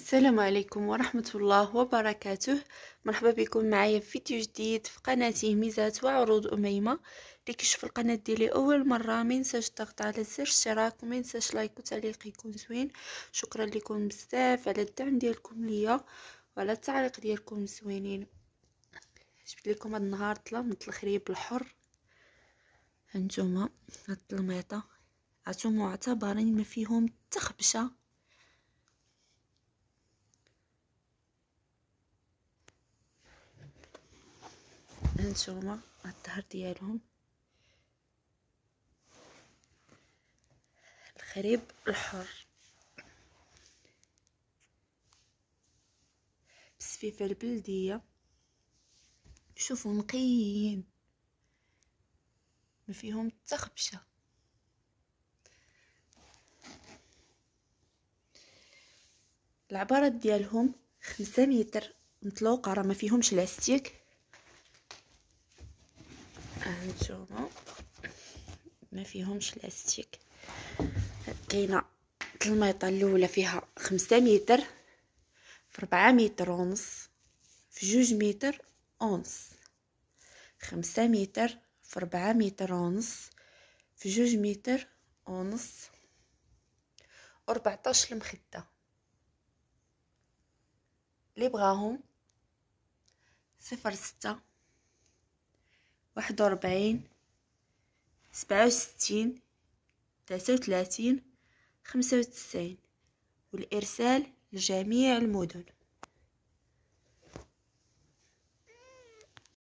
السلام عليكم ورحمة الله وبركاته مرحبا بكم معايا في فيديو جديد في قناتي ميزات وعروض أميمة لكشف كيشوف القناة ديالي أول مرة مينساش الضغط على زر الاشتراك ومنساش لايك وتعليق يكون زوين شكرا لكم بزاف على الدعم ديالكم ليا وعلى التعليق ديالكم زوينين جبت لكم هاد النهار ظلام الخريب الحر هانتوما هاد الطلميطة عاتو معتبرين ما فيهم تخبشه هانتوما الظهر ديالهم الخريب الحر بالسفيفه البلديه شوفوا نقيين ما فيهم تخبشه العبارات ديالهم خمسة متر مطلوقة راه ما فيهمش لاستيك هانتوما ما فيهمش لاستيك لقينا الميطه الاولى فيها خمسة متر في ربعة متر ونص في جوج متر ونص خمسة متر في ربعة متر ونص في جوج متر ونص وربعطاش المخدة لي بغاهم صفر ستة واحد وربعين سبعة وستين تلاتة وتلاتين خمسة وتسعين والإرسال لجميع المدن